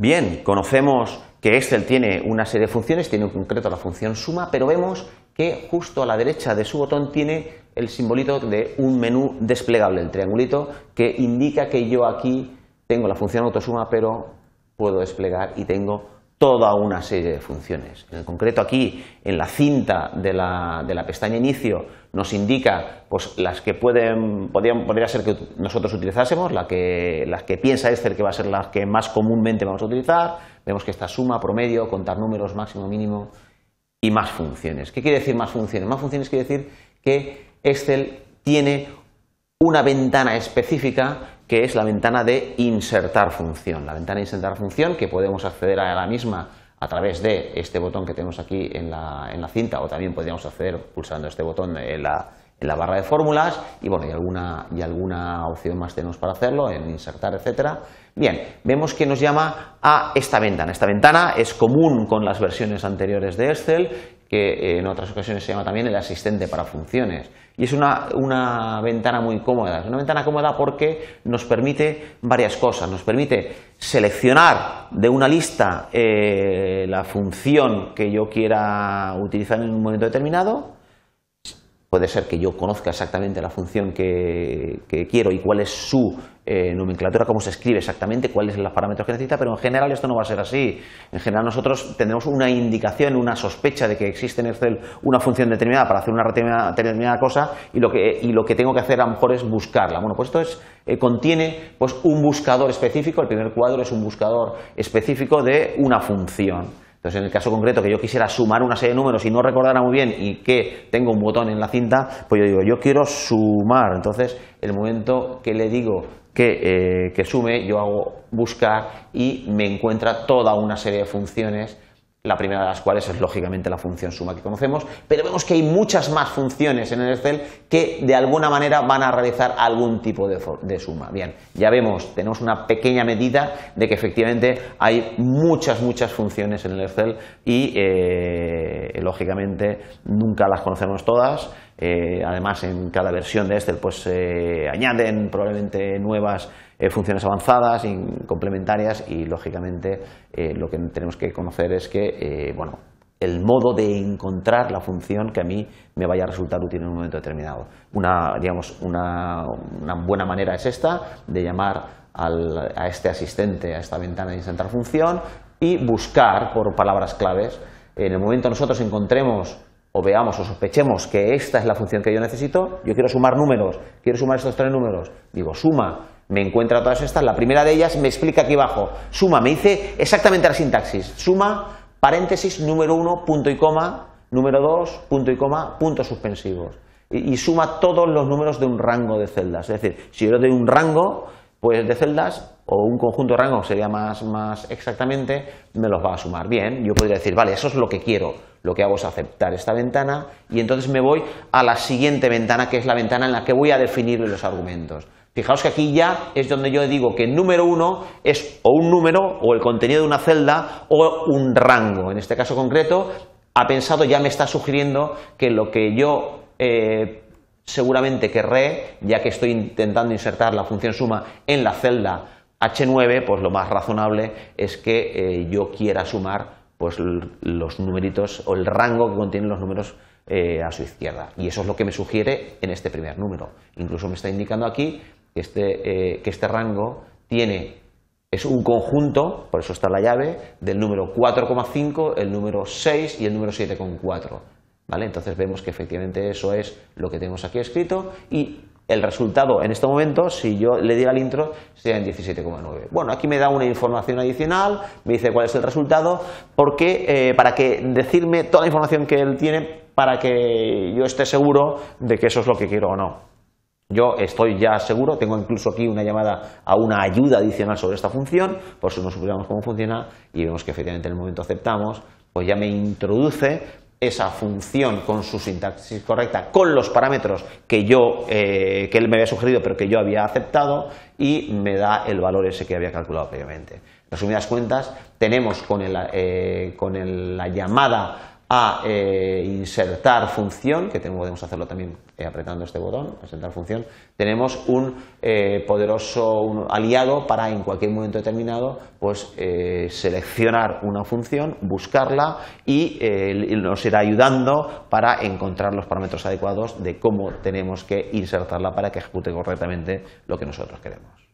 Bien, conocemos que Excel tiene una serie de funciones, tiene en concreto la función suma, pero vemos que justo a la derecha de su botón tiene el simbolito de un menú desplegable, el triangulito, que indica que yo aquí tengo la función autosuma, pero puedo desplegar y tengo toda una serie de funciones. En concreto aquí, en la cinta de la, pestaña inicio, nos indica pues, las que pueden, podrían, podría ser que nosotros utilizásemos, la que, las que piensa excel que va a ser las que más comúnmente vamos a utilizar. Vemos que está suma, promedio, contar números, máximo, mínimo y más funciones. ¿Qué quiere decir más funciones? Más funciones quiere decir que Excel tiene una ventana específica que es la ventana de insertar función. La ventana de insertar función que podemos acceder a la misma a través de este botón que tenemos aquí en la, cinta o también podríamos acceder pulsando este botón en la, barra de fórmulas y bueno, y alguna, y alguna opción más tenemos para hacerlo, en insertar, etcétera. Bien, vemos que nos llama a esta ventana. Esta ventana es común con las versiones anteriores de Excel que eh, en otras ocasiones se llama también el asistente para funciones. Y es una, ventana muy cómoda. Es una ventana cómoda porque nos permite varias cosas. Nos permite seleccionar de una lista eh, la función que yo quiera utilizar en un momento determinado, Puede ser que yo conozca exactamente la función que, quiero y cuál es su eh, nomenclatura, cómo se escribe exactamente, cuáles son los parámetros que necesita, pero en general esto no va a ser así. En general nosotros tenemos una indicación, una sospecha de que existe en Excel una función determinada para hacer una determinada cosa y lo que, lo que tengo que hacer a lo mejor es buscarla. Bueno, pues esto es, eh, contiene pues, un buscador específico, el primer cuadro es un buscador específico de una función en el caso concreto que yo quisiera sumar una serie de números y no recordara muy bien y que tengo un botón en la cinta, pues yo digo, yo quiero sumar. Entonces, el momento que le digo que, eh, que sume, yo hago buscar y me encuentra toda una serie de funciones la primera de las cuales es lógicamente la función suma que conocemos, pero vemos que hay muchas más funciones en el Excel que de alguna manera van a realizar algún tipo de, suma. Bien, ya vemos, tenemos una pequeña medida de que efectivamente hay muchas, muchas funciones en el Excel y eh, lógicamente nunca las conocemos todas. Eh, además, en cada versión de Excel pues eh, añaden probablemente nuevas eh, funciones avanzadas y complementarias y lógicamente eh, lo que tenemos que conocer es que eh, bueno, el modo de encontrar la función que a mí me vaya a resultar útil en un momento determinado. Una, digamos, una, buena manera es esta, de llamar al, a este asistente, a esta ventana de insertar función y buscar por palabras claves. En el momento nosotros encontremos o veamos o sospechemos que esta es la función que yo necesito, yo quiero sumar números, quiero sumar estos tres números, digo suma, me encuentra todas estas, la primera de ellas me explica aquí abajo, suma, me dice exactamente la sintaxis, suma, paréntesis, número uno, punto y coma, número dos, punto y coma, puntos suspensivos, y, suma todos los números de un rango de celdas, es decir, si yo doy un rango pues de celdas, o un conjunto de rangos sería más, más exactamente, me los va a sumar. Bien, yo podría decir, vale, eso es lo que quiero, lo que hago es aceptar esta ventana y entonces me voy a la siguiente ventana, que es la ventana en la que voy a definir los argumentos. Fijaos que aquí ya es donde yo digo que el número uno es o un número o el contenido de una celda o un rango. En este caso concreto, ha pensado ya me está sugiriendo que lo que yo eh, seguramente querré, ya que estoy intentando insertar la función suma en la celda H9, pues lo más razonable es que eh, yo quiera sumar pues los numeritos o el rango que contienen los números eh, a su izquierda. Y eso es lo que me sugiere en este primer número. Incluso me está indicando aquí que este, eh, este rango tiene, es un conjunto, por eso está la llave, del número 4,5, el número 6 y el número 7,4. ¿Vale? Entonces vemos que efectivamente eso es lo que tenemos aquí escrito y el resultado en este momento, si yo le diera el intro, sería en 17,9. Bueno, aquí me da una información adicional, me dice cuál es el resultado, porque eh, para que decirme toda la información que él tiene, para que yo esté seguro de que eso es lo que quiero o no. Yo estoy ya seguro, tengo incluso aquí una llamada a una ayuda adicional sobre esta función, por si no supiéramos cómo funciona y vemos que efectivamente en el momento aceptamos, pues ya me introduce esa función con su sintaxis correcta, con los parámetros que yo, eh, que él me había sugerido, pero que yo había aceptado, y me da el valor ese que había calculado previamente. Resumidas cuentas, tenemos con, el, eh, con la llamada a eh, insertar función, que podemos hacerlo también eh, apretando este botón, insertar función, tenemos un eh, poderoso aliado para en cualquier momento determinado pues, seleccionar una función, buscarla y nos irá ayudando para encontrar los parámetros adecuados de cómo tenemos que insertarla para que ejecute correctamente lo que nosotros queremos.